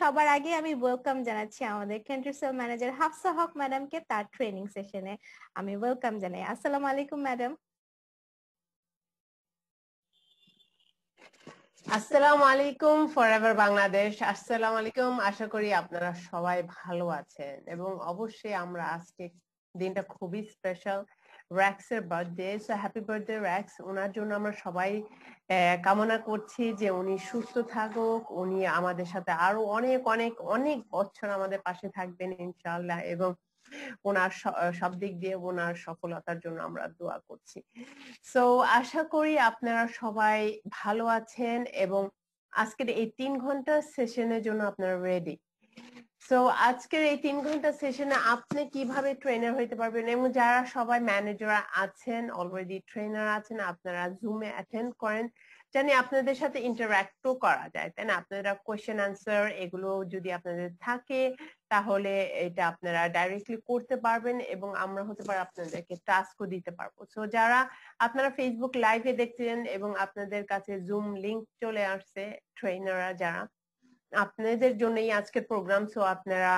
সবার আগে আমি ওয়েলকাম জানাচ্ছি আমাদের country sales manager Hafsa Haque ম্যাডামকে তার ট্রেনিং সেশনে আমি ওয়েলকাম জানাই আসসালাম আলাইকুম ম্যাডাম আসসালামু আলাইকুম ফরএভার বাংলাদেশ আসসালামু আলাইকুম আশা করি আপনারা সবাই ভালো আছেন এবং অবশ্যই আমরা আজকে দিনটা খুবই স্পেশাল র্যাক্স এর birthday so happy birthday Rex ওনার জন্য আমরা সবাই কামনা করছি যে উনি সুস্থ থাকুক উনি আমাদের সাথে আরো অনেক অনেক অনেক বছর আমাদের পাশে থাকবেন ইনশাল্লাহ এবং ওনার সব দিক দিয়ে ওনার সফলতার জন্য আমরা দোয়া করছি সো আশা করি আপনারা সবাই ভালো আছেন এবং আজকের এই তিন ঘন্টার সেশনের জন্য আপনারা রেডি সো আজকের এই তিন ঘন্টা সেশনে আপনি কিভাবে ট্রেনার হইতে পারবেন এবং যারা সবাই ম্যানেজার আছেন অলরেডি ট্রেনার আছেন আপনারা জুমে অ্যাটেন্ড করেন জানি আপনাদের সাথে ইন্টারাক্টও করা যায় তাই না আপনারা কোয়েশ্চেন আনসার এগুলো যদি আপনাদের থাকে তাহলে এটা আপনারা ডাইরেক্টলি করতে পারবেন এবং আমরা হতে পারে আপনাদেরকে টাস্কও দিতে পারবো সো যারা আপনারা ফেসবুক লাইভে দেখছেন এবং আপনাদের কাছে জুম লিংক চলে আসছে ট্রেনাররা যারা আপনাদের জন্যই আজকের প্রোগ্রাম সো আপনারা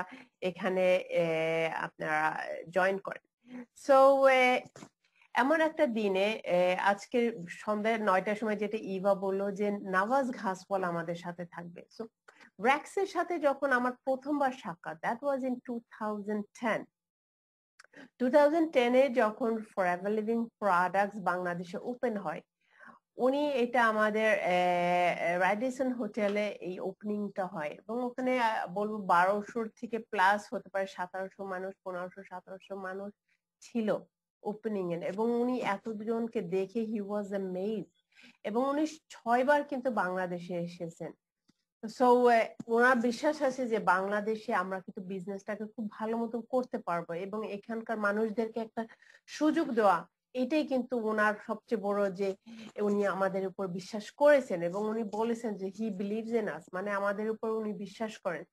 এখানে আপনারা জয়েন করেন সো এমন একটা দিনে আজকে সন্ধ্যা নয়টার সময় যেটা ইভা বললো যে নাওয়াজ ঘাসপল আমাদের সাথে থাকবে সো র্যাক্সের সাথে যখন আমার প্রথমবার সাক্ষাৎ that was in two thousand ten two thousand টেনে যখন এভার লিভিং প্রোডাক্টস বাংলাদেশে ওপেন হয় উনি এটা আমাদের রাইডিসন হোটেলে এই ওপেনিংটা হয় এবং ওখানে বলবো বারোশোর থেকে প্লাস হতে পারে সাতারোশো মানুষ পনেরোশো সতেরোশো মানুষ ছিল ওপেনিং এ এবং উনি এতজনকে দেখে হি ওয়াজ মেজ এবং উনি ছয়বার কিন্তু বাংলাদেশে এসেছেন সো ওনার বিশ্বাস আছে যে বাংলাদেশে আমরা কিন্তু বিজনেসটাকে খুব ভালো মতো করতে পারবো এবং এখানকার মানুষদেরকে একটা সুযোগ দেওয়া এটাই কিন্তু ওনার সবচেয়ে বড় যে উনি আমাদের উপর বিশ্বাস করেছেন এবং উনি বলেছেন যে হি বিলিভস ইন আস মানে আমাদের উপর উনি বিশ্বাস করেন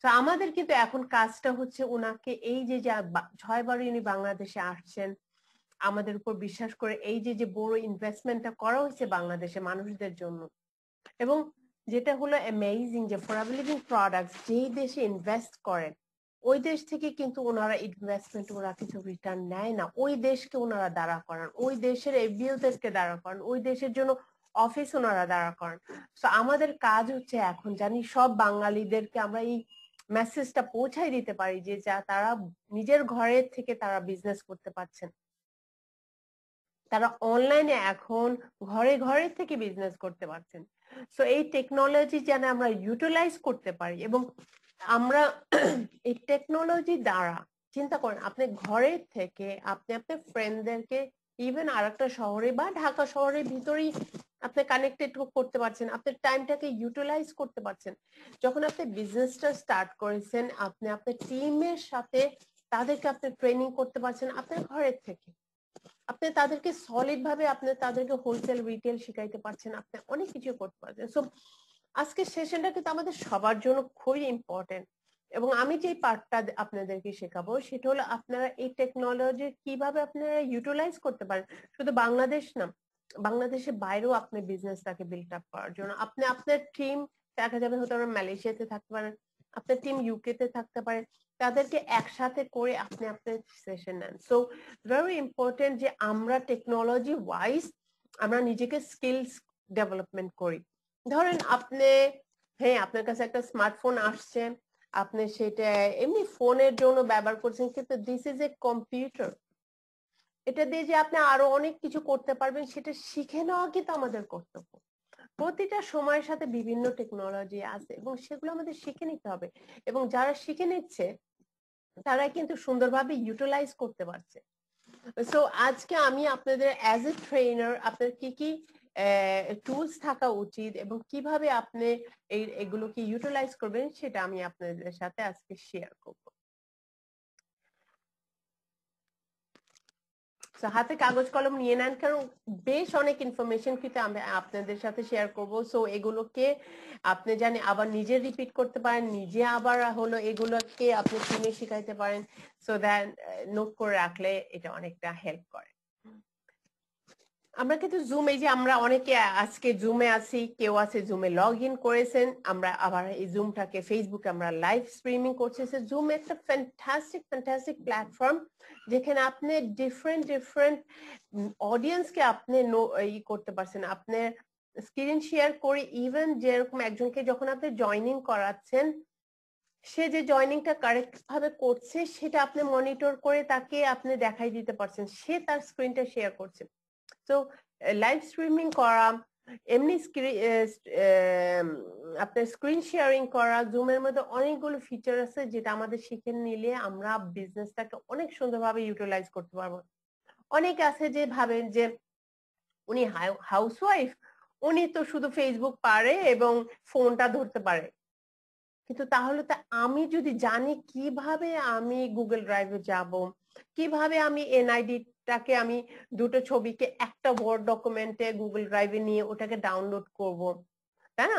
তো আমাদের কিন্তু এখন কাজটা হচ্ছে ওনাকে এই যে ছয়বারই উনি বাংলাদেশে আসছেন আমাদের উপর বিশ্বাস করে এই যে যে বড় ইনভেস্টমেন্টটা করা হয়েছে বাংলাদেশে মানুষদের জন্য এবং যেটা হলো অ্যামেজিং যে ফরাবিলিভিং প্রোডাক্ট যেই দেশে ইনভেস্ট করেন ওই দেশ থেকে কিন্তু ওনারা ইনভেস্টমেন্ট ওরা কিছু রিটার্ন নেয় না ওই দেশকে ওনারা দাঁড়া করান ওই দেশের এফবিওদেরকে দাঁড়া করান ওই দেশের জন্য অফিস ওনারা দাঁড়া করান তো আমাদের কাজ হচ্ছে এখন জানি সব বাঙালিদেরকে আমরা এই মেসেজটা পৌঁছাই দিতে পারি যে যা তারা নিজের ঘরের থেকে তারা বিজনেস করতে পারছেন তারা অনলাইনে এখন ঘরে ঘরে থেকে বিজনেস করতে পারছেন সো এই টেকনোলজি যেন আমরা ইউটিলাইজ করতে পারি এবং আমরা এই টেকনোলজি দ্বারা চিন্তা করেন আপনি ঘরের থেকে আপনি আপনার ফ্রেন্ডদেরকে ইভেন আর একটা শহরে বা ঢাকা শহরের ভিতরেই আপনি কানেক্টেড করতে পারছেন আপনার টাইমটাকে ইউটিলাইজ করতে পারছেন যখন আপনি বিজনেসটা স্টার্ট করেছেন আপনি আপনার টিমের সাথে তাদেরকে আপনি ট্রেনিং করতে পারছেন আপনার ঘরের থেকে আপনি তাদেরকে সলিড ভাবে আপনি তাদেরকে হোলসেল রিটেল শিখাইতে পারছেন আপনি অনেক কিছু করতে পারছেন সো আজকের সেশনটা কিন্তু আমাদের সবার জন্য খুবই ইম্পর্টেন্ট এবং আমি যে পার্টটা আপনাদেরকে শেখাবো সেটা হলো আপনারা এই টেকনোলজি কিভাবে আপনারা ইউটিলাইজ করতে পারেন শুধু বাংলাদেশ না বাংলাদেশের বাইরেও আপনি বিজনেসটাকে বিল্ড আপ করার জন্য আপনি আপনার টিম দেখা যাবে হয়তো আমরা মালয়েশিয়াতে থাকতে পারেন আপনার টিম ইউকে তে থাকতে পারে তাদেরকে একসাথে করে আপনি আপনার সেশন নেন সো ভেরি ইম্পর্টেন্ট যে আমরা টেকনোলজি ওয়াইজ আমরা নিজেকে স্কিলস ডেভেলপমেন্ট করি ধরেন আপনি হ্যাঁ আপনার কাছে একটা স্মার্টফোন আসছে আপনি সেটা এমনি ফোনের জন্য ব্যবহার করছেন কিন্তু দিস ইজ এ কম্পিউটার এটা দিয়ে যে আপনি আরো অনেক কিছু করতে পারবেন সেটা শিখে নেওয়া কিন্তু আমাদের কর্তব্য প্রতিটা সময়ের সাথে বিভিন্ন টেকনোলজি আছে এবং সেগুলো আমাদের শিখে নিতে হবে এবং যারা শিখে নিচ্ছে তারা কিন্তু সুন্দরভাবে ইউটিলাইজ করতে পারছে সো আজকে আমি আপনাদের অ্যাজ এ ট্রেনার আপনার কি কি টুলস থাকা উচিত এবং কিভাবে আপনি এগুলোকে ইউটিলাইজ করবেন সেটা আমি আপনাদের সাথে আজকে শেয়ার করব হাতে কাগজ কলম নিয়ে নেন কারণ বেশ অনেক ইনফরমেশন কিন্তু আমি আপনাদের সাথে শেয়ার করব সো এগুলোকে আপনি জানেন আবার নিজে রিপিট করতে পারেন নিজে আবার হলো এগুলোকে আপনি শিখাইতে পারেন সো দ্যাট নোট করে রাখলে এটা অনেকটা হেল্প করে আমরা কিন্তু জুম এই যে আমরা অনেকে আজকে জুমে আছি কেউ আছে জুমে লগ ইন করেছেন আমরা আবার এই জুমটাকে ফেসবুকে আমরা লাইভ স্ট্রিমিং করছি জুম একটা ফ্যান্টাস্টিক ফ্যান্টাস্টিক প্ল্যাটফর্ম যেখানে আপনি ডিফারেন্ট ডিফারেন্ট অডিয়েন্সকে আপনি ই করতে পারছেন আপনি স্ক্রিন শেয়ার করে ইভেন যেরকম একজনকে যখন আপনি জয়নিং করাচ্ছেন সে যে জয়নিংটা কারেক্ট ভাবে করছে সেটা আপনি মনিটর করে তাকে আপনি দেখাই দিতে পারছেন সে তার স্ক্রিনটা শেয়ার করছে সো লাইভ স্ট্রিমিং করা এমনি uh, um, আপনার স্ক্রিন শেয়ারিং করা জুমের মধ্যে অনেকগুলো ফিচার আছে যেটা আমাদের শিখে নিলে আমরা বিজনেসটাকে অনেক সুন্দরভাবে ইউটিলাইজ করতে পারবো অনেকে আছে যে ভাবেন যে উনি হাউসওয়াইফ উনি তো শুধু ফেসবুক পারে এবং ফোনটা ধরতে পারে কিন্তু তাহলে তো আমি যদি জানি কিভাবে আমি গুগল ড্রাইভে যাব কিভাবে আমি এনআইডি তাকে আমি দুটো ছবিকে একটা ওয়ার্ড ডকুমেন্টে গুগল ড্রাইভে নিয়ে ওটাকে ডাউনলোড করব তাই না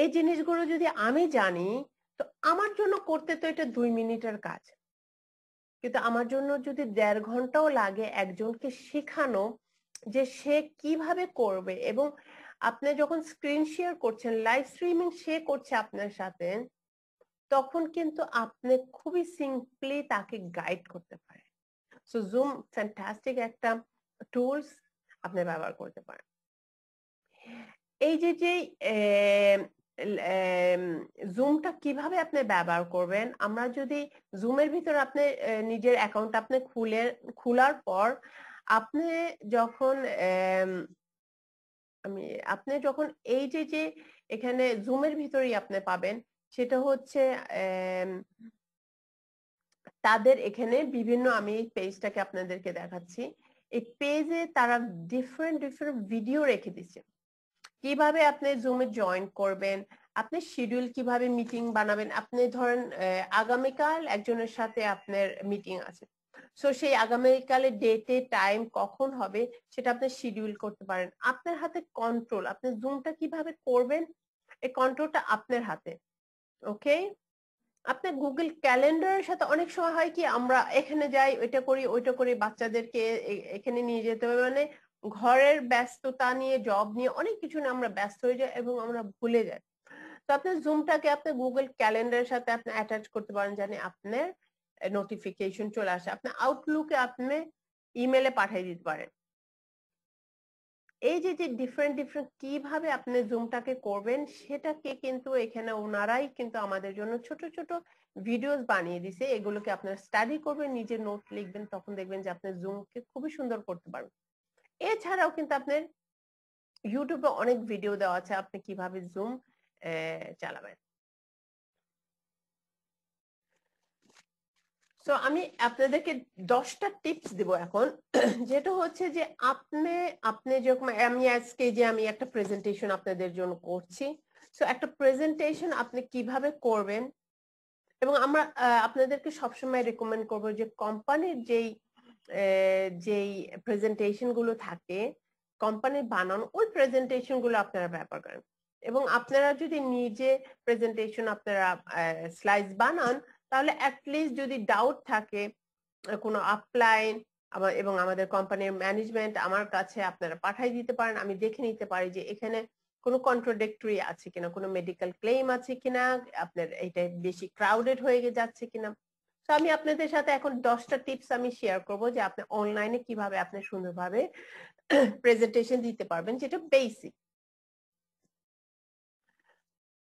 এই জিনিসগুলো যদি আমি জানি তো আমার জন্য করতে তো এটা দুই মিনিটের কাজ কিন্তু আমার জন্য যদি দেড় ঘন্টাও লাগে একজনকে শেখানো যে সে কিভাবে করবে এবং আপনি যখন স্ক্রিন শেয়ার করছেন লাইভ স্ট্রিমিং সে করছে আপনার সাথে তখন কিন্তু আপনি খুবই সিম্পলি তাকে গাইড করতে সো জুম ফ্যান্টাস্টিক একটা টুলস আপনি ব্যবহার করতে পারেন এই যে যে জুমটা কিভাবে আপনি ব্যবহার করবেন আমরা যদি জুমের ভিতর আপনি নিজের অ্যাকাউন্ট আপনি খুলে খোলার পর আপনি যখন আমি আপনি যখন এই যে যে এখানে জুমের ভিতরেই আপনি পাবেন সেটা হচ্ছে তাদের এখানে বিভিন্ন আমি পেজটাকে আপনাদেরকে দেখাচ্ছি এই পেজে তারা ডিফারেন্ট ডিফারেন্ট ভিডিও রেখে দিচ্ছে কিভাবে আপনি জুমে জয়েন করবেন আপনি শিডিউল কিভাবে মিটিং বানাবেন আপনি ধরেন আগামীকাল একজনের সাথে আপনার মিটিং আছে সো সেই আগামীকালের ডেটে টাইম কখন হবে সেটা আপনি শিডিউল করতে পারেন আপনার হাতে কন্ট্রোল আপনি জুমটা কিভাবে করবেন এই কন্ট্রোলটা আপনার হাতে ওকে আপনার গুগল ক্যালেন্ডারের সাথে অনেক সময় হয় কি আমরা এখানে যাই ওইটা করি ওইটা করি বাচ্চাদেরকে এখানে নিয়ে যেতে হবে মানে ঘরের ব্যস্ততা নিয়ে জব নিয়ে অনেক কিছু নিয়ে আমরা ব্যস্ত হয়ে যাই এবং আমরা ভুলে যাই তো আপনার জুমটাকে আপনি গুগল ক্যালেন্ডারের সাথে আপনি অ্যাটাচ করতে পারেন জানি আপনার নোটিফিকেশন চলে আসে আপনি আউটলুকে আপনি ইমেলে পাঠিয়ে দিতে পারেন এই যে যে ডিফারেন্ট ডিফারেন্ট কিভাবে আপনি জুমটাকে করবেন সেটাকে কিন্তু এখানে ওনারাই কিন্তু আমাদের জন্য ছোট ছোট ভিডিওস বানিয়ে দিছে এগুলোকে আপনারা স্টাডি করবেন নিজে নোট লিখবেন তখন দেখবেন যে আপনি জুমকে খুবই সুন্দর করতে পারবেন এছাড়াও কিন্তু আপনার ইউটিউবে অনেক ভিডিও দেওয়া আছে আপনি কিভাবে জুম চালাবেন সো আমি আপনাদেরকে দশটা টিপস দিব এখন যেটা হচ্ছে যে আপনি আপনি যেরকম আমি আজকে যে আমি একটা প্রেজেন্টেশন আপনাদের জন্য করছি সো একটা প্রেজেন্টেশন আপনি কিভাবে করবেন এবং আমরা আপনাদেরকে সবসময় রেকমেন্ড করবো যে কোম্পানির যেই যেই প্রেজেন্টেশন গুলো থাকে কোম্পানি বানানো ওই প্রেজেন্টেশন গুলো আপনারা ব্যবহার করেন এবং আপনারা যদি নিজে প্রেজেন্টেশন আপনারা স্লাইড বানান তাহলে অ্যাটলিস্ট যদি ডাউট থাকে কোনো আপলাইন এবং আমাদের কোম্পানির ম্যানেজমেন্ট আমার কাছে আপনারা পাঠাই দিতে পারেন আমি দেখে নিতে পারি যে এখানে কোনো কন্ট্রোডিক্টরি আছে কিনা কোনো মেডিকেল ক্লেম আছে কিনা আপনার এটা বেশি ক্রাউডেড হয়ে যাচ্ছে কিনা তো আমি আপনাদের সাথে এখন দশটা টিপস আমি শেয়ার করব যে আপনি অনলাইনে কিভাবে আপনি সুন্দরভাবে প্রেজেন্টেশন দিতে পারবেন যেটা বেসিক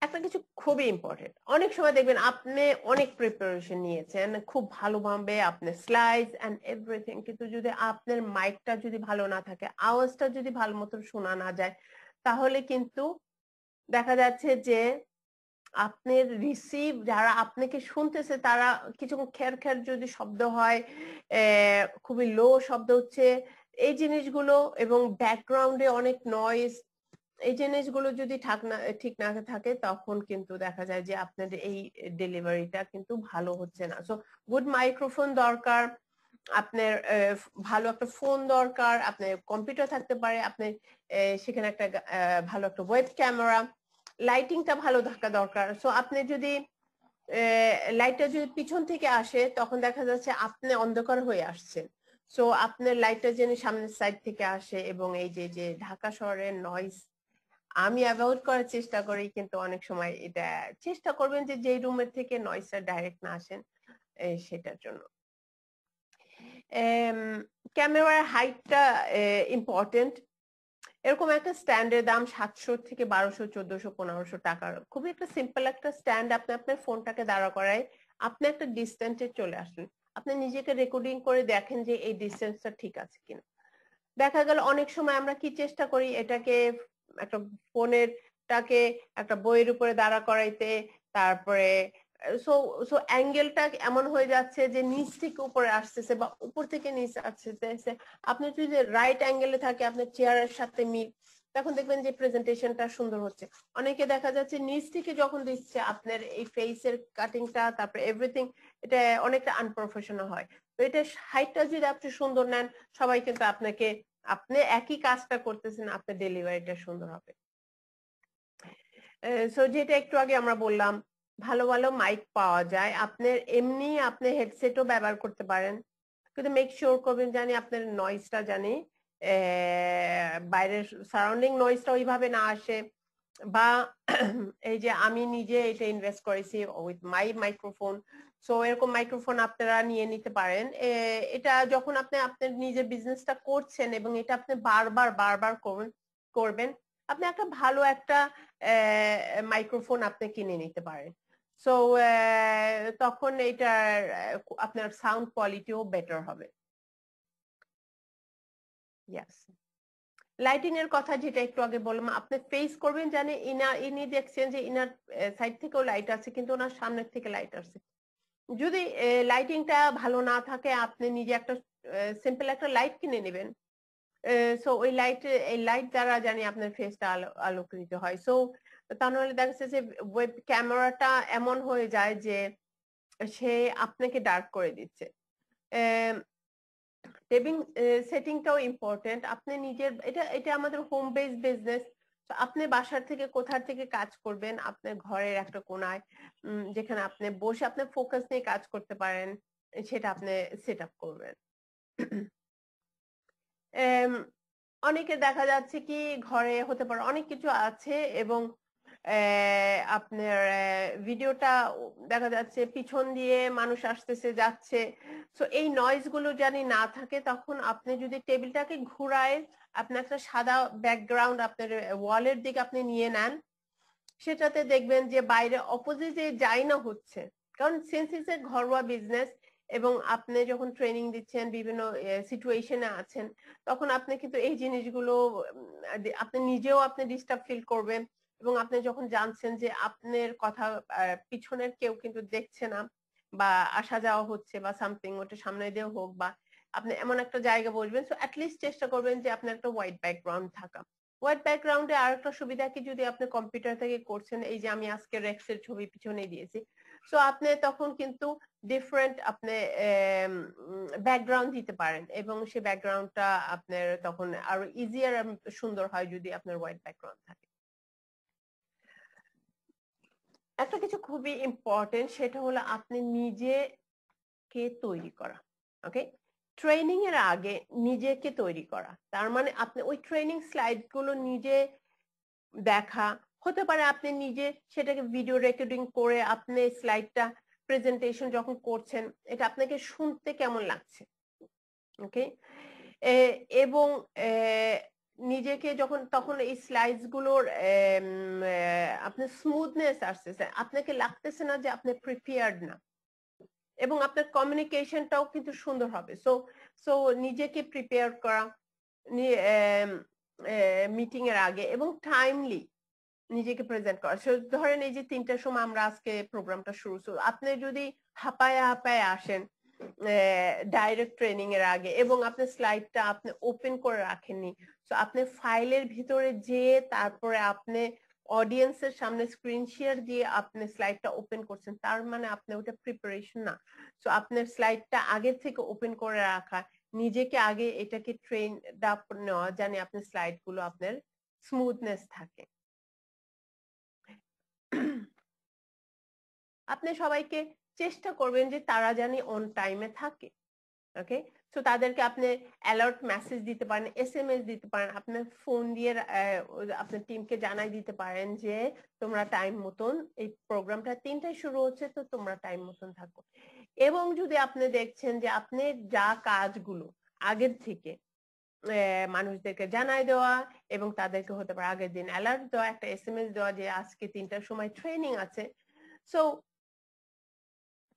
একটা কিছু খুবই ইম্পর্টেন্ট অনেক সময় দেখবেন আপনি অনেক প্রিপারেশন নিয়েছেন খুব ভালোভাবে আপনি স্লাইড অ্যান্ড এভরিথিং কিন্তু যদি আপনার মাইকটা যদি ভালো না থাকে আওয়াজটা যদি ভালো মতন শোনা না যায় তাহলে কিন্তু দেখা যাচ্ছে যে আপনার রিসিভ যারা আপনাকে শুনতেছে তারা কিছু খের খের যদি শব্দ হয় খুবই লো শব্দ হচ্ছে এই জিনিসগুলো এবং ব্যাকগ্রাউন্ডে অনেক নয়েজ এই জিনিসগুলো যদি ঠাক না ঠিক না থাকে তখন কিন্তু দেখা যায় যে আপনার এই ডেলিভারিটা কিন্তু ভালো হচ্ছে না সো গুড মাইক্রোফোন দরকার আপনার ভালো একটা ফোন দরকার আপনার কম্পিউটার থাকতে পারে আপনি সেখানে একটা ভালো একটা ওয়েব ক্যামেরা লাইটিংটা ভালো থাকা দরকার সো আপনি যদি লাইটটা যদি পিছন থেকে আসে তখন দেখা যাচ্ছে আপনি অন্ধকার হয়ে আসছেন সো আপনার লাইটটা যেন সামনের সাইড থেকে আসে এবং এই যে যে ঢাকা শহরের নয়েজ আমি অ্যাভয়েড করার চেষ্টা করি কিন্তু অনেক সময় এটা চেষ্টা করবেন যে যেই রুমের থেকে নয়েজটা ডাইরেক্ট না আসেন সেটার জন্য ক্যামেরার হাইটটা ইম্পর্টেন্ট এরকম একটা স্ট্যান্ডের দাম সাতশো থেকে বারোশো চোদ্দশো পনেরোশো টাকার খুবই একটা সিম্পল একটা স্ট্যান্ড আপনি আপনার ফোনটাকে দাঁড়া করায় আপনি একটা ডিস্টেন্সে চলে আসুন আপনি নিজেকে রেকর্ডিং করে দেখেন যে এই ডিস্টেন্সটা ঠিক আছে কিনা দেখা গেল অনেক সময় আমরা কি চেষ্টা করি এটাকে একটা ফোনের টাকে একটা বইয়ের উপরে দাঁড়া করাইতে তারপরে সো সো অ্যাঙ্গেলটা এমন হয়ে যাচ্ছে যে নিচ থেকে উপরে আসতেছে বা উপর থেকে নিচ আসতেছে আপনি যদি রাইট অ্যাঙ্গেলে থাকে আপনার চেয়ারের সাথে মিল তখন দেখবেন যে প্রেজেন্টেশনটা সুন্দর হচ্ছে অনেকে দেখা যাচ্ছে নিচ থেকে যখন দিচ্ছে আপনার এই ফেসের কাটিংটা তারপরে এভরিথিং এটা অনেকটা আনপ্রফেশনাল হয় তো এটা হাইটটা যদি আপনি সুন্দর নেন সবাই কিন্তু আপনাকে আপনি একই কাজটা করতেছেন আপনার ডেলিভারিটা সুন্দর হবে সো যেটা একটু আগে আমরা বললাম ভালো ভালো মাইক পাওয়া যায় আপনার এমনি আপনি হেডসেটও ব্যবহার করতে পারেন কিন্তু মেক শিওর করবেন জানি আপনার নয়েজটা জানি বাইরের সারাউন্ডিং নয়েজটা ওইভাবে না আসে বা এই যে আমি নিজে এটা ইনভেস্ট করেছি উইথ মাই মাইক্রোফোন সো এরকম মাইক্রোফোন আপনারা নিয়ে নিতে পারেন এটা যখন আপনি আপনার নিজের বিজনেসটা করছেন এবং এটা আপনি বারবার বারবার করবেন আপনি একটা ভালো একটা মাইক্রোফোন আপনি কিনে নিতে পারেন সো তখন এটার আপনার সাউন্ড কোয়ালিটিও বেটার হবে ইয়াস লাইটিং এর কথা যেটা একটু আগে বললাম আপনি ফেস করবেন জানে ইনা ইনি দেখছেন যে ইনার সাইড থেকেও লাইট আছে কিন্তু ওনার সামনের থেকে লাইট আছে যদি লাইটিংটা ভালো না থাকে আপনি নিজে একটা সিম্পল একটা লাইট কিনে নেবেন সো ওই লাইট এই লাইট দ্বারা জানি আপনার ফেসটা আলোকিত হয় সো তা নাহলে দেখা যাচ্ছে যে ওয়েব ক্যামেরাটা এমন হয়ে যায় যে সে আপনাকে ডার্ক করে দিচ্ছে টেবিং সেটিংটাও ইম্পর্টেন্ট আপনি নিজের এটা এটা আমাদের হোম বেস বিজনেস আপনি বাসার থেকে কোথার থেকে কাজ করবেন আপনার ঘরের একটা কোনায় যেখানে আপনি বসে আপনি ফোকাস নিয়ে কাজ করতে পারেন সেটা আপনি সেট আপ করবেন অনেকে দেখা যাচ্ছে কি ঘরে হতে পারে অনেক কিছু আছে এবং আপনার ভিডিওটা দেখা যাচ্ছে পিছন দিয়ে মানুষ আসতেছে যাচ্ছে সো এই নয়েজ গুলো জানি না থাকে তখন আপনি যদি টেবিলটাকে ঘুরায় আপনি একটা সাদা ব্যাকগ্রাউন্ড আপনার ওয়ালের দিকে আপনি নিয়ে নেন সেটাতে দেখবেন যে বাইরে অপোজিটে যাই না হচ্ছে কারণ সিন্স ইজ এ ঘরোয়া বিজনেস এবং আপনি যখন ট্রেনিং দিচ্ছেন বিভিন্ন সিচুয়েশনে আছেন তখন আপনি কিন্তু এই জিনিসগুলো আপনি নিজেও আপনি ডিস্টার্ব ফিল করবেন এবং আপনি যখন জানছেন যে আপনার কথা পিছনের কেউ কিন্তু দেখছে না বা আসা যাওয়া হচ্ছে বা সামথিং ওটা সামনে দিয়ে হোক বা আপনি এমন একটা জায়গা বসবেন সো অ্যাটলিস্ট চেষ্টা করবেন যে আপনার একটা হোয়াইট ব্যাকগ্রাউন্ড থাকা হোয়াইট ব্যাকগ্রাউন্ডে আর একটা সুবিধা কি যদি আপনি কম্পিউটার থেকে করছেন এই যে আমি আজকে রেক্সের ছবি পিছনে দিয়েছি সো আপনি তখন কিন্তু ডিফারেন্ট আপনি ব্যাকগ্রাউন্ড দিতে পারেন এবং সেই ব্যাকগ্রাউন্ডটা আপনার তখন আরো ইজিয়ার সুন্দর হয় যদি আপনার হোয়াইট ব্যাকগ্রাউন্ড থাকে একটা কিছু খুবই ইম্পর্টেন্ট সেটা হলো আপনি নিজে কে তৈরি করা ওকে ট্রেনিং এর আগে নিজেকে তৈরি করা তার মানে আপনি ওই ট্রেনিং স্লাইড গুলো নিজে দেখা হতে পারে আপনি নিজে সেটাকে ভিডিও রেকর্ডিং করে আপনি স্লাইডটা প্রেজেন্টেশন যখন করছেন এটা আপনাকে শুনতে কেমন লাগছে ওকে এবং নিজেকে যখন তখন এই স্লাইডস গুলোর আপনার স্মুথনেস আসতেছে আপনাকে লাগতেছে না যে আপনি প্রিপেয়ার্ড না এবং আপনার কমিউনিকেশনটাও কিন্তু সুন্দর হবে সো সো নিজেকে প্রিপেয়ার করা মিটিং এর আগে এবং টাইমলি নিজেকে প্রেজেন্ট করা ধরেন এই যে তিনটার সময় আমরা আজকে প্রোগ্রামটা শুরু আপনি যদি হাঁপায় হাঁপায় আসেন ডাইরেক্ট ট্রেনিং এর আগে এবং আপনি স্লাইডটা আপনি ওপেন করে রাখেননি তো আপনি ফাইলের ভিতরে যেয়ে তারপরে আপনি অডিয়েন্সের সামনে স্ক্রিন শেয়ার দিয়ে আপনি স্লাইডটা ওপেন করছেন তার মানে আপনি ওটা প্রিপারেশন না তো আপনার স্লাইডটা আগের থেকে ওপেন করে রাখা নিজেকে আগে এটাকে ট্রেন আপ নেওয়া জানি স্লাইড স্লাইডগুলো আপনার স্মুথনেস থাকে আপনি সবাইকে চেষ্টা করবেন যে তারা জানি অন টাইমে থাকে ওকে তো তাদেরকে আপনি অ্যালার্ট মেসেজ দিতে পারেন এস এম এস দিতে পারেন আপনার ফোন দিয়ে আপনার টিমকে জানাই দিতে পারেন যে তোমরা টাইম মতন এই প্রোগ্রামটা তিনটায় শুরু হচ্ছে তো তোমরা টাইম মতন থাকো এবং যদি আপনি দেখছেন যে আপনি যা কাজগুলো আগের থেকে মানুষদেরকে জানাই দেওয়া এবং তাদেরকে হতে পারে আগের দিন অ্যালার্ট দেওয়া একটা এস এম এস দেওয়া যে আজকে তিনটার সময় ট্রেনিং আছে সো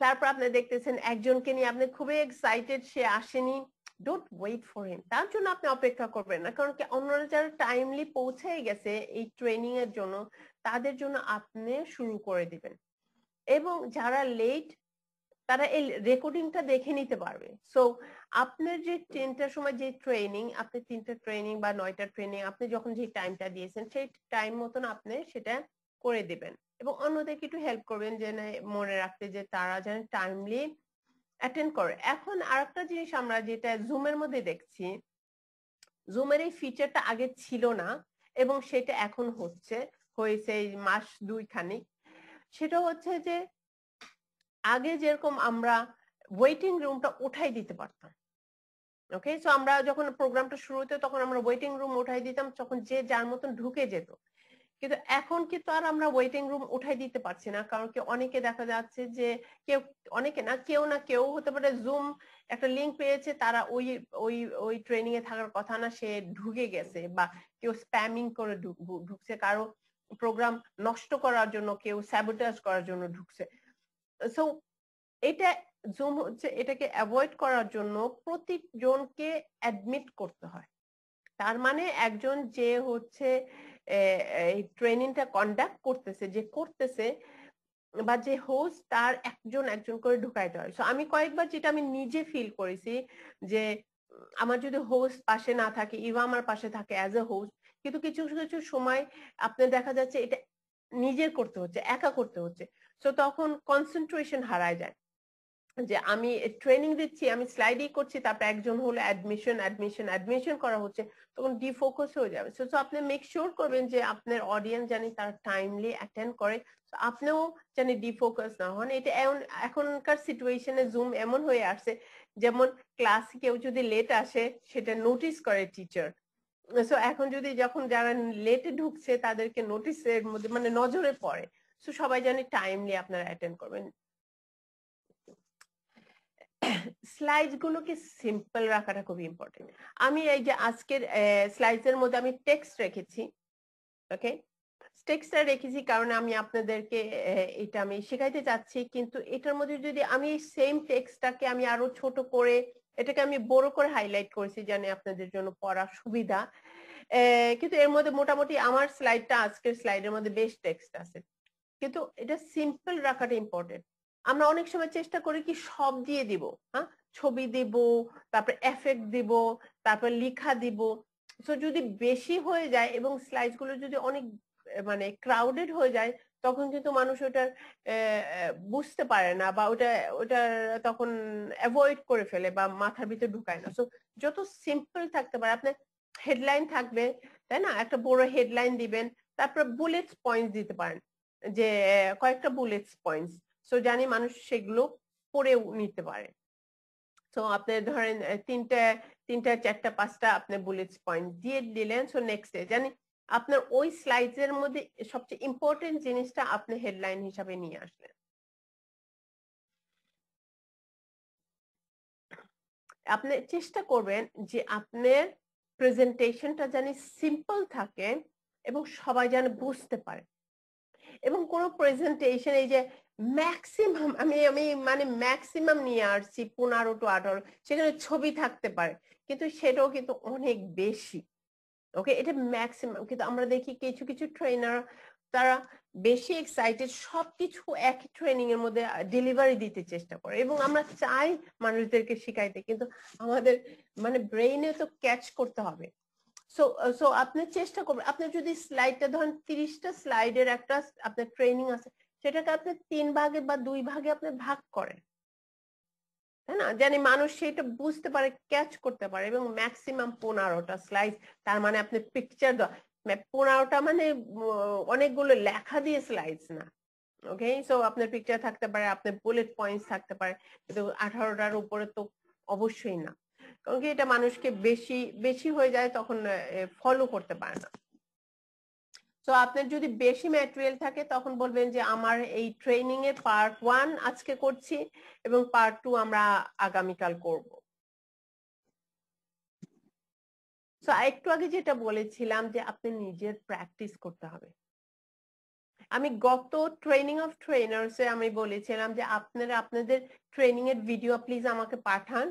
তারপর আপনি দেখতেছেন একজনকে নিয়ে আপনি খুবই এক্সাইটেড সে আসেনি ডোন্ট ওয়েট ফর হিম তার জন্য আপনি অপেক্ষা করবেন না কারণ কি অন্যরা যারা টাইমলি পৌঁছে গেছে এই ট্রেনিং এর জন্য তাদের জন্য আপনি শুরু করে দিবেন এবং যারা লেট তারা এই রেকর্ডিংটা দেখে নিতে পারবে সো আপনার যে তিনটার সময় যে ট্রেনিং আপনি তিনটা ট্রেনিং বা নয়টা ট্রেনিং আপনি যখন যে টাইমটা দিয়েছেন সেই টাইম মতন আপনি সেটা করে দেবেন এবং অন্যদেরকে একটু হেল্প করবেন যে মনে রাখতে যে তারা যেন টাইমলি অ্যাটেন্ড করে এখন আর একটা জিনিস আমরা যেটা জুমের মধ্যে দেখছি জুমের এই ফিচারটা আগে ছিল না এবং সেটা এখন হচ্ছে হয়েছে এই মাস দুই খানিক সেটা হচ্ছে যে আগে যেরকম আমরা ওয়েটিং রুমটা উঠাই দিতে পারতাম ওকে সো আমরা যখন প্রোগ্রামটা শুরু হতো তখন আমরা ওয়েটিং রুম উঠাই দিতাম তখন যে যার মতন ঢুকে যেত কিন্তু এখন কিন্তু আর আমরা ওয়েটিং রুম উঠাই দিতে পারছি না কারণ কি অনেকে দেখা যাচ্ছে যে কেউ অনেকে না কেউ না কেউ হতে পারে জুম একটা লিংক পেয়েছে তারা ওই ওই ওই ট্রেনিং এ থাকার কথা না সে ঢুকে গেছে বা কেউ স্প্যামিং করে ঢুকছে কারো প্রোগ্রাম নষ্ট করার জন্য কেউ স্যাবোটাজ করার জন্য ঢুকছে সো এটা জুম হচ্ছে এটাকে অ্যাভয়েড করার জন্য প্রতিজনকে অ্যাডমিট করতে হয় তার মানে একজন যে হচ্ছে এই ট্রেনিংটা কন্ডাক্ট করতেছে যে করতেছে বা যে হোস্ট তার একজন একজন করে ঢুকাইতে হয় সো আমি কয়েকবার যেটা আমি নিজে ফিল করেছি যে আমার যদি হোস্ট পাশে না থাকে ইভা আমার পাশে থাকে অ্যাজ এ হোস্ট কিন্তু কিছু কিছু সময় আপনি দেখা যাচ্ছে এটা নিজের করতে হচ্ছে একা করতে হচ্ছে সো তখন কনসেন্ট্রেশন হারায় যায় যে আমি ট্রেনিং দিচ্ছি আমি স্লাইডই করছি তারপর একজন হলো অ্যাডমিশন অ্যাডমিশন অ্যাডমিশন করা হচ্ছে তখন ডিফোকাস হয়ে যাবে সো আপনি মেক শিওর করবেন যে আপনার অডিয়েন্স জানি তারা টাইমলি অ্যাটেন্ড করে আপনিও জানি ডিফোকাস না হন এটা এখনকার সিচুয়েশনে জুম এমন হয়ে আসছে যেমন ক্লাস কেউ যদি লেট আসে সেটা নোটিস করে টিচার সো এখন যদি যখন যারা লেটে ঢুকছে তাদেরকে নোটিসের মধ্যে মানে নজরে পড়ে সো সবাই জানি টাইমলি আপনারা অ্যাটেন্ড করবেন স্লাইড গুলোকে সিম্পল রাখাটা খুব ইম্পর্টেন্ট আমি এই যে আজকের স্লাইডস এর মধ্যে আমি টেক্সট রেখেছি ওকে টেক্সটটা রেখেছি কারণ আমি আপনাদেরকে এটা আমি শেখাইতে চাচ্ছি কিন্তু এটার মধ্যে যদি আমি সেম টেক্সটটাকে আমি আরো ছোট করে এটাকে আমি বড় করে হাইলাইট করেছি জানি আপনাদের জন্য পড়া সুবিধা কিন্তু এর মধ্যে মোটামুটি আমার স্লাইডটা আজকের স্লাইডের মধ্যে বেশ টেক্সট আছে কিন্তু এটা সিম্পল রাখাটা ইম্পর্টেন্ট আমরা অনেক সময় চেষ্টা করি কি সব দিয়ে দিব হ্যাঁ ছবি দিব তারপর এফেক্ট দিব তারপর লিখা দিব সো যদি বেশি হয়ে যায় এবং স্লাইড গুলো যদি অনেক মানে ক্রাউডেড হয়ে যায় তখন কিন্তু মানুষ ওটার বুঝতে পারে না বা ওটা ওটা তখন অ্যাভয়েড করে ফেলে বা মাথার ভিতরে ঢুকায় না সো যত সিম্পল থাকতে পারে আপনার হেডলাইন থাকবে তাই না একটা বড় হেডলাইন দিবেন তারপর বুলেটস পয়েন্টস দিতে পারেন যে কয়েকটা বুলেটস পয়েন্টস সো জানি মানুষ সেগুলো পরে নিতে পারে তো আপনি ধরেন তিনটা তিনটা চারটা পাঁচটা আপনি বুলেট পয়েন্ট দিয়ে দিলেন সো নেক্সট ডে জানি আপনার ওই স্লাইডসের মধ্যে সবচেয়ে ইম্পর্টেন্ট জিনিসটা আপনি হেডলাইন হিসাবে নিয়ে আসলেন আপনি চেষ্টা করবেন যে আপনার প্রেজেন্টেশনটা জানি সিম্পল থাকে এবং সবাই যেন বুঝতে পারে এবং কোন প্রেজেন্টেশন এই যে ম্যাক্সিমাম আমি আমি মানে ম্যাক্সিমাম নিয়ে আসছি পনেরো টু আঠারো সেখানে ছবি থাকতে পারে কিন্তু সেটাও কিন্তু অনেক বেশি ওকে এটা ম্যাক্সিমাম কিন্তু আমরা দেখি কিছু কিছু ট্রেনার তারা বেশি এক্সাইটেড সবকিছু একই ট্রেনিং এর মধ্যে ডেলিভারি দিতে চেষ্টা করে এবং আমরা চাই মানুষদেরকে শিখাইতে কিন্তু আমাদের মানে ব্রেইনে তো ক্যাচ করতে হবে সো সো আপনি চেষ্টা করবেন আপনি যদি স্লাইডটা ধরেন তিরিশটা স্লাইডের একটা আপনার ট্রেনিং আছে সেটাকে আপনি তিন ভাগে বা দুই ভাগে আপনি ভাগ করেন তাই না জানি মানুষ সেটা বুঝতে পারে ক্যাচ করতে পারে এবং ম্যাক্সিমাম পনেরোটা স্লাইস তার মানে আপনি পিকচার পনেরোটা মানে অনেকগুলো লেখা দিয়ে স্লাইস না ওকে সো আপনার পিকচার থাকতে পারে আপনার বুলেট পয়েন্টস থাকতে পারে কিন্তু আঠারোটার উপরে তো অবশ্যই না কারণ কি এটা মানুষকে বেশি বেশি হয়ে যায় তখন ফলো করতে পারে না তো আপনার যদি বেশি ম্যাটেরিয়াল থাকে তখন বলবেন যে আমার এই ট্রেনিং এর পার্ট ওয়ান আজকে করছি এবং পার্ট টু আমরা আগামীকাল করব তো একটু আগে যেটা বলেছিলাম যে আপনি নিজের প্র্যাকটিস করতে হবে আমি গত ট্রেনিং অফ ট্রেনার্স এ আমি বলেছিলাম যে আপনারা আপনাদের ট্রেনিং এর ভিডিও প্লিজ আমাকে পাঠান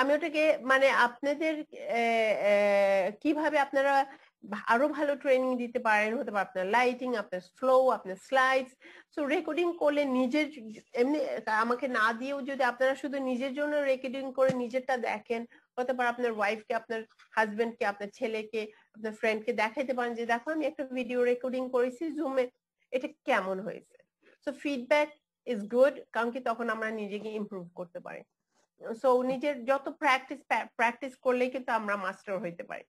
আমি ওটাকে মানে আপনাদের কিভাবে আপনারা আরো ভালো ট্রেনিং দিতে পারেন হতে পারে আপনার লাইটিং আপনার ফ্লো আপনার স্লাইডস সো রেকর্ডিং করলে নিজের এমনি আমাকে না দিয়েও যদি আপনারা শুধু নিজের জন্য রেকর্ডিং করে নিজেরটা দেখেন হতে পারে আপনার ওয়াইফকে আপনার হাজবেন্ডকে আপনার ছেলেকে আপনার ফ্রেন্ডকে দেখাইতে পারেন যে দেখো আমি একটা ভিডিও রেকর্ডিং করেছি জুমে এটা কেমন হয়েছে সো ফিডব্যাক ইজ গুড কারণ কি তখন আমরা নিজেকে ইমপ্রুভ করতে পারি সো নিজের যত প্র্যাকটিস প্র্যাকটিস করলেই কিন্তু আমরা মাস্টার হইতে পারি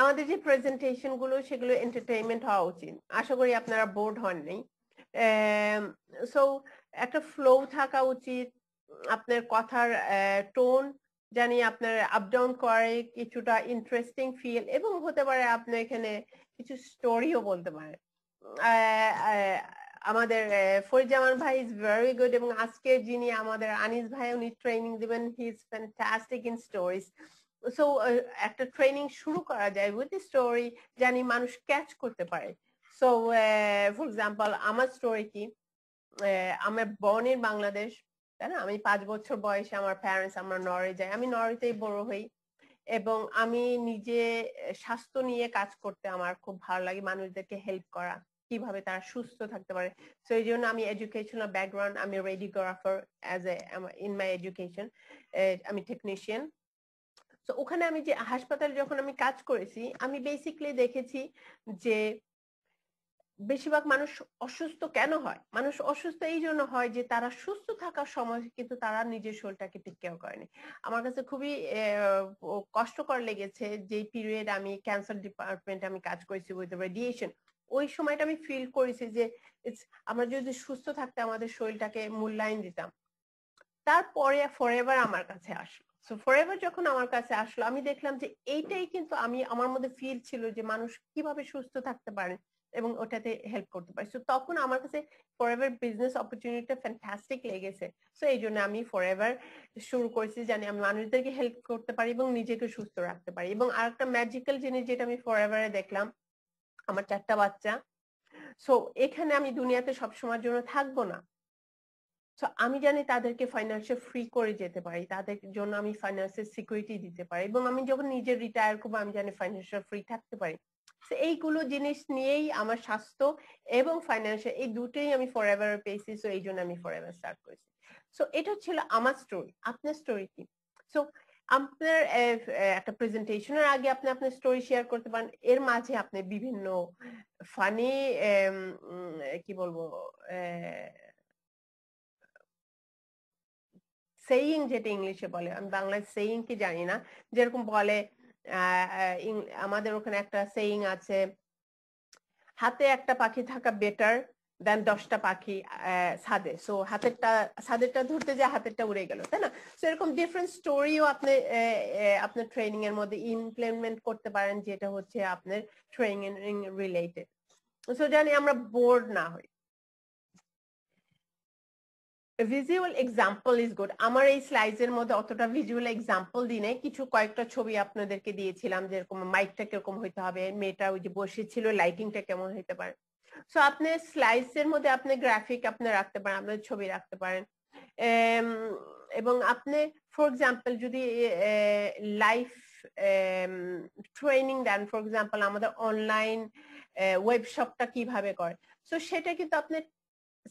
আমাদের যে প্রেজেন্টেশন গুলো সেগুলো এন্টারটেইনমেন্ট হওয়া উচিত আশা করি আপনারা বোর্ড হননি সো একটা ফ্লো থাকা উচিত আপনার কথার টোন জানি আপনার আপ ডাউন করে কিছুটা ইন্টারেস্টিং ফিল এবং হতে পারে আপনি এখানে কিছু স্টোরিও বলতে পারে আমাদের ফরিজামান ভাই ইজ ভেরি গুড এবং আজকে যিনি আমাদের আনিস ভাই উনি ট্রেনিং দিবেন he is fantastic in stories so uh, একটা ট্রেনিং শুরু করা যায় উইথ স্টোরি জানি মানুষ ক্যাচ করতে পারে সো ফর এক্সাম্পল আমার স্টোরি কি আমার ইন বাংলাদেশ তাই না আমি পাঁচ বছর বয়সে আমার প্যারেন্টস আমরা নরে যাই আমি নরেতেই বড় হই এবং আমি নিজে স্বাস্থ্য নিয়ে কাজ করতে আমার খুব ভালো লাগে মানুষদেরকে হেল্প করা কিভাবে তারা সুস্থ থাকতে পারে সো এই জন্য আমি এডুকেশনাল ব্যাকগ্রাউন্ড আমি radiographer as a in my education আমি টেকনিশিয়ান তো ওখানে আমি যে হাসপাতালে যখন আমি কাজ করেছি আমি বেসিকলি দেখেছি যে বেশিরভাগ মানুষ অসুস্থ কেন হয় মানুষ অসুস্থ এই জন্য হয় যে তারা সুস্থ থাকার সময় কিন্তু তারা নিজের শরীরটাকে ঠিক কেউ করেনি আমার কাছে খুবই কষ্টকর লেগেছে যে পিরিয়ড আমি ক্যান্সার ডিপার্টমেন্টে আমি কাজ করেছি উইথ রেডিয়েশন ওই সময়টা আমি ফিল করেছি যে আমরা যদি সুস্থ থাকতে আমাদের শরীরটাকে মূল্যায়ন দিতাম তারপরে ফরেভার আমার কাছে আসলো সো ফরএভার যখন আমার কাছে আসলো আমি দেখলাম যে এইটাই কিন্তু আমি আমার মধ্যে ফিল ছিল যে মানুষ কিভাবে সুস্থ থাকতে পারে এবং ওটাতে হেল্প করতে পারে সো তখন আমার কাছে ফরএভার বিজনেস অপরচুনিটিটা ফ্যান্টাস্টিক লেগেছে সো এই জন্য আমি ফরএভার শুরু করেছি জানি আমি মানুষদেরকে হেল্প করতে পারি এবং নিজেকে সুস্থ রাখতে পারি এবং আর একটা ম্যাজিক্যাল জিনিস যেটা আমি ফরএভারে দেখলাম আমার চারটা বাচ্চা সো এখানে আমি দুনিয়াতে সবসময়ের জন্য থাকবো না সো আমি জানি তাদেরকে ফাইন্যান্সে ফ্রি করে যেতে পারি তাদের জন্য আমি ফাইন্যান্সের সিকিউরিটি দিতে পারি এবং আমি যখন নিজে রিটায়ার করবো আমি জানি ফাইন্যান্সিয়াল ফ্রি থাকতে পারি এইগুলো জিনিস নিয়েই আমার স্বাস্থ্য এবং ফাইন্যান্সিয়াল এই দুটোই আমি ফর এভার পেয়েছি সো এই জন্য আমি ফর এভার স্টার্ট করেছি সো এটা ছিল আমার স্টোরি আপনার স্টোরি কি সো আপনার একটা প্রেজেন্টেশনের আগে আপনি আপনার স্টোরি শেয়ার করতে পারেন এর মাঝে আপনি বিভিন্ন ফানি কি বলবো সেইং যেটা ইংলিশে বলে আমি বাংলায় সেইং কি জানি না যেরকম বলে আমাদের ওখানে একটা সেইং আছে হাতে একটা পাখি থাকা বেটার দেন দশটা পাখি ছাদে সো হাতেরটা ছাদেরটা ধরতে যে হাতেরটা উড়ে গেল তাই না সো এরকম ডিফারেন্ট স্টোরিও আপনি আপনার ট্রেনিং এর মধ্যে ইমপ্লিমেন্ট করতে পারেন যেটা হচ্ছে আপনার ট্রেনিং রিলেটেড সো জানি আমরা বোর্ড না হই ভিজুয়াল এক্সাম্পল ইজ গুড আমার এই স্লাইডস এর মধ্যে অতটা ভিজুয়াল এক্সাম্পল দিই নাই কিছু কয়েকটা ছবি আপনাদেরকে দিয়েছিলাম যেরকম মাইকটা কিরকম হইতে হবে মেয়েটা ওই যে বসেছিল লাইটিংটা কেমন হইতে পারে সো আপনি স্লাইডস এর মধ্যে আপনি গ্রাফিক আপনি রাখতে পারেন আপনার ছবি রাখতে পারেন এবং আপনি ফর এক্সাম্পল যদি লাইফ ট্রেনিং দেন ফর এক্সাম্পল আমাদের অনলাইন ওয়েবশপটা কিভাবে করে সো সেটা কিন্তু আপনি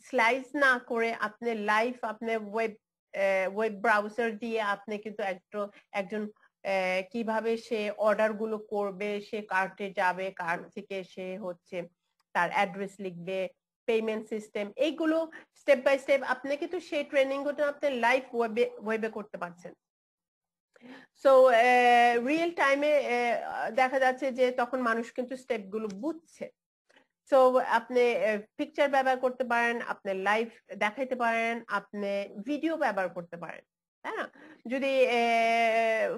স্লাইস না করে আপনি লাইভ আপনি ওয়েব ওয়েব ব্রাউজার দিয়ে আপনি কিন্তু একজন কিভাবে সে অর্ডার গুলো করবে সে কার্টে যাবে কার্ট থেকে সে হচ্ছে তার অ্যাড্রেস লিখবে পেমেন্ট সিস্টেম এইগুলো স্টেপ বাই স্টেপ আপনি কিন্তু সেই ট্রেনিং গুলো আপনি লাইভ ওয়েবে ওয়েবে করতে পারছেন সো রিয়েল টাইমে দেখা যাচ্ছে যে তখন মানুষ কিন্তু স্টেপ গুলো বুঝছে সো আপনি পিকচার ব্যবহার করতে পারেন আপনি লাইভ দেখাইতে পারেন আপনি ভিডিও ব্যবহার করতে পারেন তাই হ্যাঁ? না যদি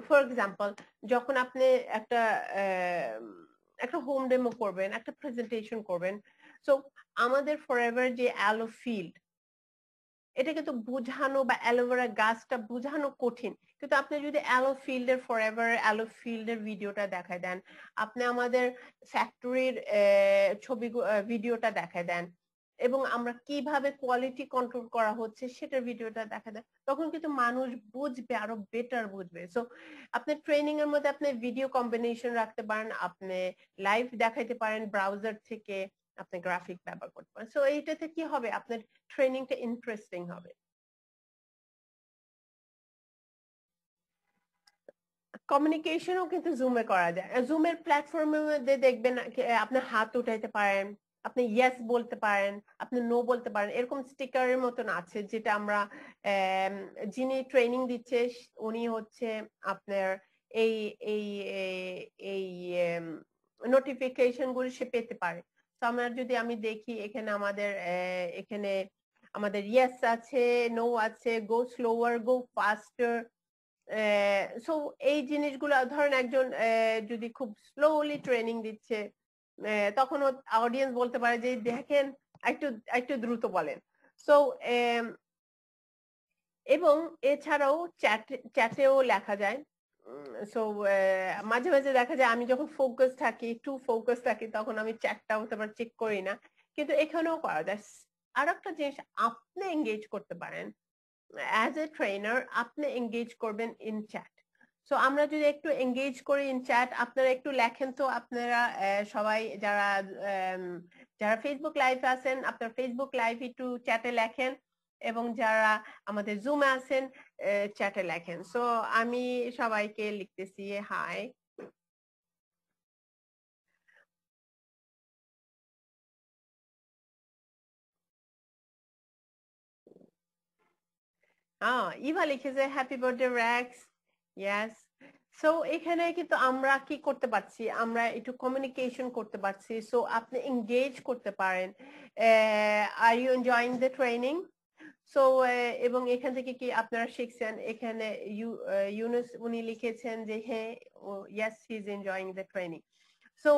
ফর এক্সাম্পল যখন আপনি একটা একটা হোম ডেমো করবেন একটা প্রেজেন্টেশন করবেন সো আমাদের ফর এভার যে অ্যালো ফিল্ড এটা কিন্তু বোঝানো বা অ্যালোভেরা গাছটা বোঝানো কঠিন কিন্তু আপনি যদি অ্যালো ফিল্ডের ফর এভার অ্যালো এর ভিডিওটা দেখায় দেন আপনি আমাদের ফ্যাক্টরির ছবি ভিডিওটা দেখায় দেন এবং আমরা কিভাবে কোয়ালিটি কন্ট্রোল করা হচ্ছে সেটার ভিডিওটা দেখা দেয় তখন কিন্তু মানুষ বুঝবে আরো বেটার বুঝবে সো আপনি ট্রেনিং এর মধ্যে আপনি ভিডিও কম্বিনেশন রাখতে পারেন আপনি লাইভ দেখাইতে পারেন ব্রাউজার থেকে আপনি গ্রাফিক ব্যবহার করতে পারেন সো এইটাতে কি হবে আপনার ট্রেনিংটা ইন্টারেস্টিং হবে কমিউনিকেশনও কিন্তু জুমে করা যায় জুমের প্ল্যাটফর্মের মধ্যে দেখবেন আপনার হাত উঠাইতে পারেন আপনি ইয়েস বলতে পারেন আপনি নো বলতে পারেন এরকম স্টিকারের মতন আছে যেটা আমরা যিনি ট্রেনিং দিচ্ছে উনি হচ্ছে আপনার এই এই এই নোটিফিকেশন গুলি সে পেতে পারে তো আমরা যদি আমি দেখি এখানে আমাদের এখানে আমাদের ইয়েস আছে নো আছে গো স্লোয়ার গো ফাস্টার সো এই জিনিসগুলো ধরেন একজন যদি খুব স্লোলি ট্রেনিং দিচ্ছে তখন অডিয়েন্স বলতে পারে যে দেখেন একটু একটু দ্রুত বলেন সো এবং এছাড়াও চ্যাট চ্যাটেও লেখা যায় সো মাঝে মাঝে দেখা যায় আমি যখন ফোকাস থাকি একটু ফোকাস থাকি তখন আমি চ্যাটটাও তারপর চেক করি না কিন্তু এখানেও করা যায় আর একটা জিনিস আপনি এঙ্গেজ করতে পারেন অ্যাজ এ ট্রেনার আপনি এঙ্গেজ করবেন ইন চ্যাট সো আমরা যদি একটু এঙ্গেজ করি ইন চ্যাট আপনারা একটু লেখেন তো আপনারা সবাই যারা যারা ফেসবুক লাইভ আছেন আপনার ফেসবুক লাইভ একটু চ্যাটে লেখেন এবং যারা আমাদের জুমে আছেন চ্যাটে লেখেন সো আমি সবাইকে লিখতেছি হাই আহ ইভা লিখেছে happy birthday Rex yes so এখানে কিন্তু আমরা কি করতে পারছি আমরা একটু কমিউনিকেশন করতে পারছি সো আপনি এঙ্গেজ করতে পারেন are you enjoying the training so এবং এখান থেকে কি আপনারা শিখছেন এখানে ইউনুস উনি লিখেছেন যে হ্যাঁ yes he is enjoying the training so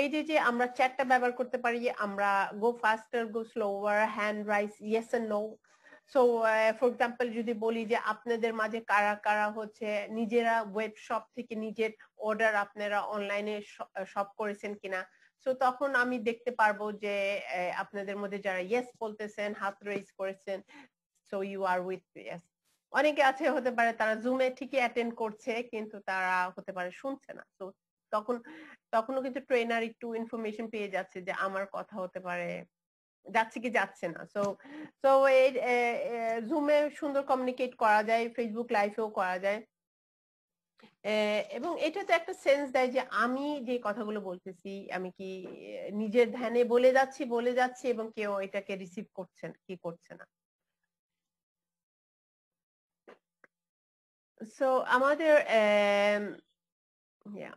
এই যে যে আমরা চ্যাটটা ব্যবহার করতে পারি আমরা go faster go slower hand raise yes and no so for example যদি বলি যে আপনাদের মাঝে কারা কারা হচ্ছে নিজেরা ওয়েব শপ থেকে নিজের অর্ডার আপনারা অনলাইনে শপ করেছেন কিনা সো তখন আমি দেখতে পারবো যে আপনাদের মধ্যে যারা ইয়েস বলতেছেন হাত রেজ করেছেন so you are with yes অনেকে আছে হতে পারে তারা জুমে ঠিকই অ্যাটেন্ড করছে কিন্তু তারা হতে পারে শুনছে না তো তখন তখনও কিন্তু ট্রেনার একটু ইনফরমেশন পেয়ে যাচ্ছে যে আমার কথা হতে পারে যাচ্ছে কি যাচ্ছে না সো সো এই জুমে সুন্দর কমিউনিকেট করা যায় ফেসবুক লাইভেও করা যায় এবং এটা তো একটা সেন্স দেয় যে আমি যে কথাগুলো বলতেছি আমি কি নিজের ধ্যানে বলে যাচ্ছি বলে যাচ্ছি এবং কেউ এটাকে রিসিভ করছেন কি করছে না সো আমাদের ইয়া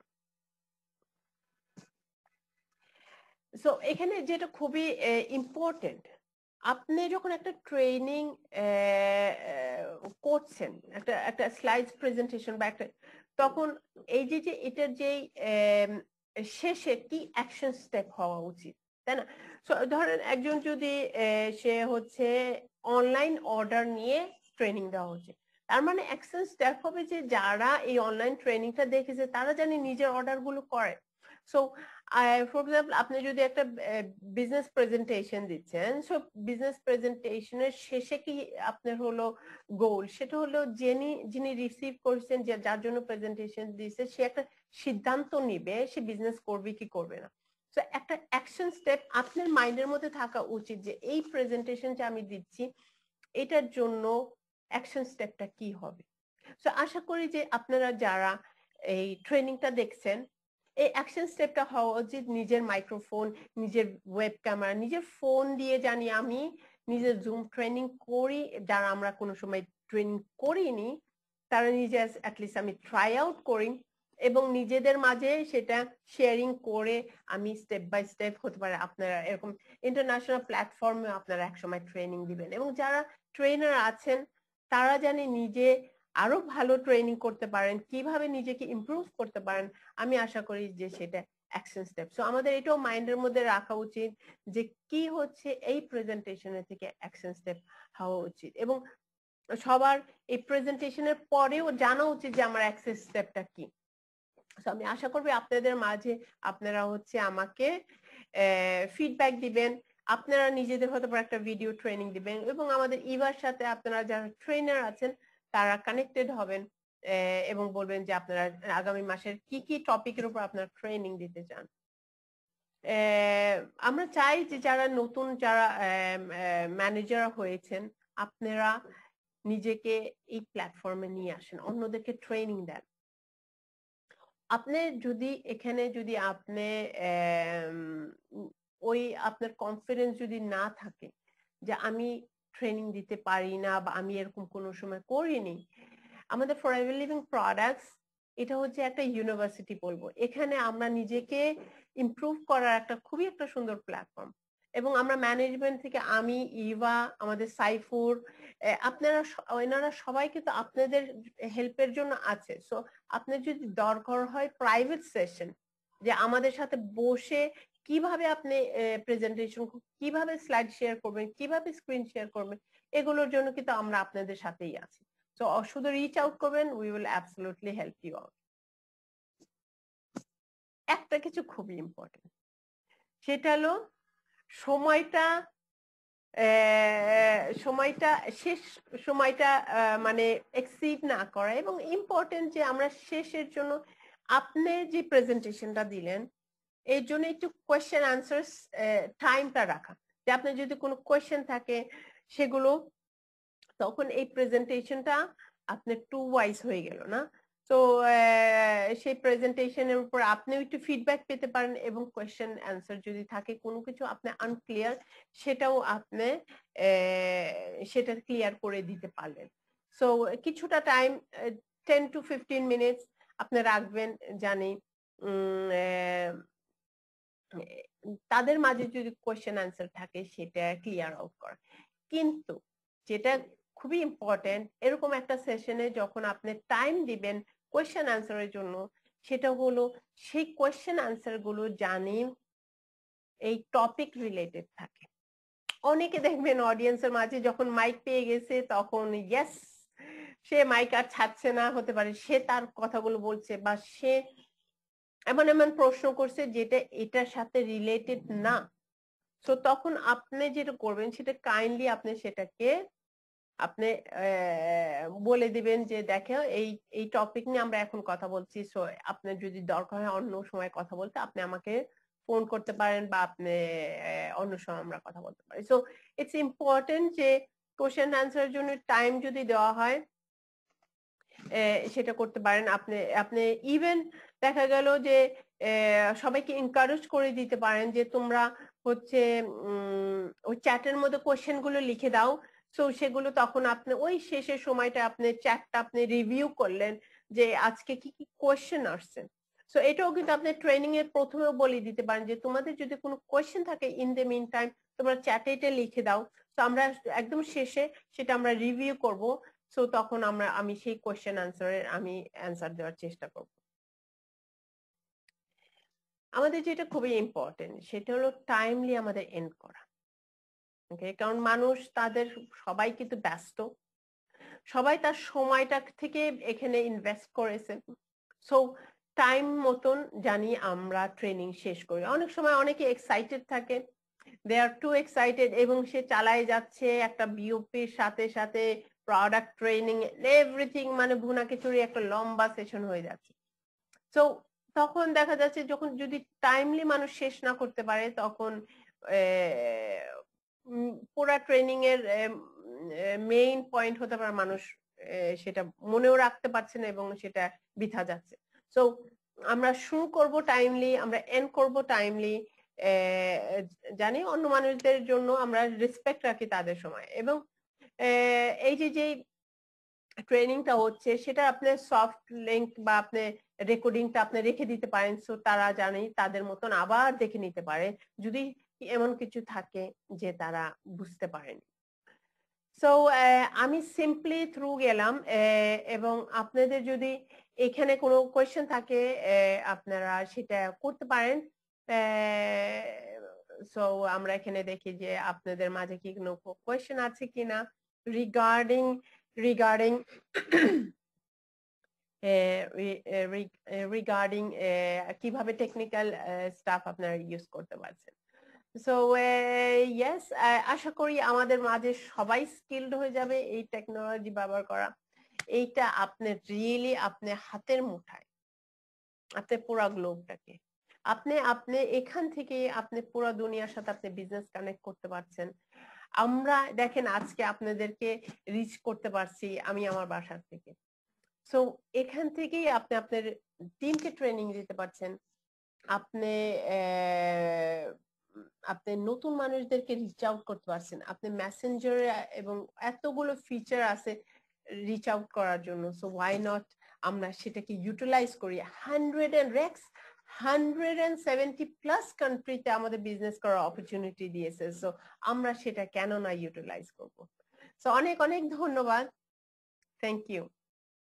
সো এখানে যেটা খুবই ইম্পর্টেন্ট আপনি যখন একটা ট্রেনিং করছেন একটা একটা স্লাইড প্রেজেন্টেশন বা একটা তখন এই যে যে এটার যেই শেষে কি অ্যাকশন স্টেপ হওয়া উচিত তাই না ধরেন একজন যদি সে হচ্ছে অনলাইন অর্ডার নিয়ে ট্রেনিং দেওয়া হচ্ছে তার মানে অ্যাকশন স্টেপ হবে যে যারা এই অনলাইন ট্রেনিংটা দেখেছে তারা জানি নিজের অর্ডারগুলো করে সো ফর এক্সাম্পল আপনি যদি একটা বিজনেস প্রেজেন্টেশন দিচ্ছেন সো বিজনেস প্রেজেন্টেশনের শেষে কি আপনার হলো গোল সেটা হলো যিনি যিনি রিসিভ করছেন যার জন্য প্রেজেন্টেশন দিচ্ছে সে একটা সিদ্ধান্ত নিবে সে বিজনেস করবে কি করবে না তো একটা অ্যাকশন স্টেপ আপনার মাইন্ডের মধ্যে থাকা উচিত যে এই প্রেজেন্টেশন প্রেজেন্টেশনটা আমি দিচ্ছি এটার জন্য অ্যাকশন স্টেপটা কি হবে তো আশা করি যে আপনারা যারা এই ট্রেনিংটা দেখছেন এই অ্যাকশন স্টেপটা হওয়া উচিত নিজের মাইক্রোফোন নিজের ওয়েব ক্যামেরা নিজের ফোন দিয়ে জানি আমি নিজের জুম ট্রেনিং করি যারা আমরা কোনো সময় ট্রেনিং করিনি তারা নিজে অ্যাটলিস্ট আমি ট্রাই আউট করি এবং নিজেদের মাঝে সেটা শেয়ারিং করে আমি স্টেপ বাই স্টেপ হতে পারে আপনারা এরকম ইন্টারন্যাশনাল প্ল্যাটফর্মে আপনারা একসময় ট্রেনিং দিবেন এবং যারা ট্রেনার আছেন তারা জানে নিজে আরো ভালো ট্রেনিং করতে পারেন কিভাবে নিজেকে ইমপ্রুভ করতে পারেন আমি আশা করি যে সেটা অ্যাকশন স্টেপ সো আমাদের এটাও মাইন্ডের মধ্যে রাখা উচিত যে কি হচ্ছে এই প্রেজেন্টেশনের থেকে অ্যাকশন স্টেপ হওয়া উচিত এবং সবার এই প্রেজেন্টেশনের পরেও জানা উচিত যে আমার অ্যাকশন স্টেপটা কি আমি আশা করবো আপনাদের মাঝে আপনারা হচ্ছে আমাকে ফিডব্যাক দিবেন আপনারা নিজেদের হয়তো একটা ভিডিও ট্রেনিং দিবেন এবং আমাদের ইভার সাথে আপনারা যারা ট্রেনার আছেন তারা কানেক্টেড হবেন এবং বলবেন যে আপনারা আগামী মাসের কি কি টপিকের উপর আপনারা ট্রেনিং দিতে চান আমরা চাই যে যারা নতুন যারা ম্যানেজার হয়েছেন আপনারা নিজেকে এই প্ল্যাটফর্মে নিয়ে আসেন অন্যদেরকে ট্রেনিং দেন আপনি যদি এখানে যদি আপনি ওই আপনার কনফিডেন্স যদি না থাকে যে আমি ট্রেনিং দিতে পারি না বা আমি এরকম কোনো সময় করিনি আমাদের ফর লিভিং প্রোডাক্টস এটা হচ্ছে একটা ইউনিভার্সিটি বলবো এখানে আমরা নিজেকে ইমপ্রুভ করার একটা খুবই একটা সুন্দর প্ল্যাটফর্ম এবং আমরা ম্যানেজমেন্ট থেকে আমি ইভা আমাদের সাইফুর আপনারা এনারা সবাই কিন্তু আপনাদের হেল্পের জন্য আছে সো আপনার যদি দরকার হয় প্রাইভেট সেশন যে আমাদের সাথে বসে কিভাবে আপনি প্রেজেন্টেশন কিভাবে স্লাইড শেয়ার করবেন কিভাবে স্ক্রিন শেয়ার করবেন এগুলোর জন্য কিন্তু আমরা আপনাদের সাথেই আছি তো শুধু রিচ আউট করবেন we will absolutely help you out একটা কিছু খুবই ইম্পর্টেন্ট সেটা হলো সময়টা সময়টা শেষ সময়টা মানে এক্সিড না করা এবং ইম্পর্টেন্ট যে আমরা শেষের জন্য আপনি যে প্রেজেন্টেশনটা দিলেন এর জন্য একটু কোয়েশ্চেন আনসার টাইমটা রাখা যে আপনার যদি কোনো কোয়েশ্চেন থাকে সেগুলো তখন এই প্রেজেন্টেশনটা আপনার টু ওয়াইজ হয়ে গেল না তো সেই প্রেজেন্টেশনের উপর আপনিও একটু ফিডব্যাক পেতে পারেন এবং কোয়েশ্চেন অ্যান্সার যদি থাকে কোনো কিছু আপনি আনক্লিয়ার সেটাও আপনি সেটা ক্লিয়ার করে দিতে পারলেন সো কিছুটা time ten to fifteen minutes আপনি রাখবেন জানি তাদের মাঝে যদি কোয়েশ্চেন আনসার থাকে সেটা ক্লিয়ার আউট করা কিন্তু যেটা খুবই ইম্পর্টেন্ট এরকম একটা সেশনে যখন আপনি টাইম দিবেন কোয়েশ্চেন আনসারের জন্য সেটা হলো সেই কোয়েশ্চেন আনসার গুলো জানি এই টপিক রিলেটেড থাকে অনেকে দেখবেন অডিয়েন্সের মাঝে যখন মাইক পেয়ে গেছে তখন ইয়েস সে মাইক আর ছাড়ছে না হতে পারে সে তার কথাগুলো বলছে বা সে এমন এমন প্রশ্ন করছে যেটা এটার সাথে রিলেটেড না সো তখন আপনি যেটা করবেন সেটা কাইন্ডলি আপনি সেটাকে আপনি বলে দিবেন যে দেখে এই এই টপিক নিয়ে আমরা এখন কথা বলছি সো আপনার যদি দরকার হয় অন্য সময় কথা বলতে আপনি আমাকে ফোন করতে পারেন বা আপনি অন্য সময় আমরা কথা বলতে পারি সো ইটস ইম্পর্টেন্ট যে কোশ্চেন আনসারের জন্য টাইম যদি দেওয়া হয় সেটা করতে পারেন আপনি আপনি ইভেন দেখা গেল যে সবাইকে এনকারেজ করে দিতে পারেন যে তোমরা হচ্ছে ওই চ্যাটের মধ্যে কোয়েশ্চেন গুলো লিখে দাও তো সেগুলো তখন আপনি ওই শেষের সময়টা আপনি চ্যাটটা আপনি রিভিউ করলেন যে আজকে কি কি কোয়েশ্চেন আসছে সো এটাও কিন্তু আপনি ট্রেনিং এর প্রথমেও বলে দিতে পারেন যে তোমাদের যদি কোনো কোয়েশ্চেন থাকে ইন দ্য মিন টাইম তোমরা চ্যাটে এটা লিখে দাও তো আমরা একদম শেষে সেটা আমরা রিভিউ করব সো তখন আমরা আমি সেই কোয়েশ্চেন আনসারের আমি অ্যান্সার দেওয়ার চেষ্টা করব আমাদের যেটা খুবই ইম্পর্টেন্ট সেটা হলো টাইমলি আমাদের এন্ড করা কারণ মানুষ তাদের সবাই কিন্তু ব্যস্ত সবাই তার সময়টা থেকে এখানে ইনভেস্ট করেছে সো টাইম মতন জানি আমরা ট্রেনিং শেষ করি অনেক সময় অনেকে এক্সাইটেড থাকে দে আর টু এক্সাইটেড এবং সে চালায় যাচ্ছে একটা বিওপির সাথে সাথে প্রোডাক্ট ট্রেনিং এভরিথিং মানে ভুনা খিচুড়ি একটা লম্বা সেশন হয়ে যাচ্ছে সো তখন দেখা যাচ্ছে যখন যদি টাইমলি মানুষ শেষ না করতে পারে তখন পুরা ট্রেনিং এর মেইন পয়েন্ট হতে পারে মানুষ সেটা মনেও রাখতে পারছে না এবং সেটা বিথা যাচ্ছে সো আমরা শুরু করব টাইমলি আমরা এন্ড করব টাইমলি জানি অন্য মানুষদের জন্য আমরা রেসপেক্ট রাখি তাদের সময় এবং এই যে যে ট্রেনিংটা হচ্ছে সেটা আপনি সফট লিঙ্ক বা আপনি রেকর্ডিংটা আপনি রেখে দিতে পারেন সো তারা জানেই তাদের মতন আবার দেখে নিতে পারে যদি এমন কিছু থাকে যে তারা বুঝতে পারেন সো আমি সিম্পলি থ্রু গেলাম এবং আপনাদের যদি এখানে কোনো কোয়েশ্চেন থাকে আপনারা সেটা করতে পারেন সো আমরা এখানে দেখি যে আপনাদের মাঝে কি কোনো কোয়েশ্চেন আছে কিনা regarding regarding regarding eh, eh, eh, কিভাবে টেকনিক্যাল স্টাফ আপনার ইউজ করতে পারছেন সো ইয়েস আশা করি আমাদের মাঝে সবাই স্কিল্ড হয়ে যাবে এই টেকনোলজি ব্যবহার করা এইটা আপনি রিয়েলি আপনি হাতের মুঠায় আপনি পুরো গ্লোবটাকে আপনি আপনি এখান থেকে আপনি পুরো দুনিয়ার সাথে আপনি বিজনেস কানেক্ট করতে পারছেন আমরা দেখেন আজকে আপনাদেরকে রিচ করতে পারছি আমি আমার বাসার থেকে সো এখান থেকেই আপনি আপনার টিমকে ট্রেনিং দিতে পারছেন আপনি আপনি নতুন মানুষদেরকে রিচ আউট করতে পারছেন আপনি মেসেঞ্জারে এবং এতগুলো ফিচার আছে রিচ আউট করার জন্য সো ওয়াই নট আমরা সেটাকে ইউটিলাইজ করি hundred and Rex hundred and seventy plus কান্ট্রিতে আমাদের বিজনেস করার অপরচুনিটি দিয়েছে সো আমরা সেটা কেন না ইউটিলাইজ করব সো অনেক অনেক ধন্যবাদ থ্যাংক ইউ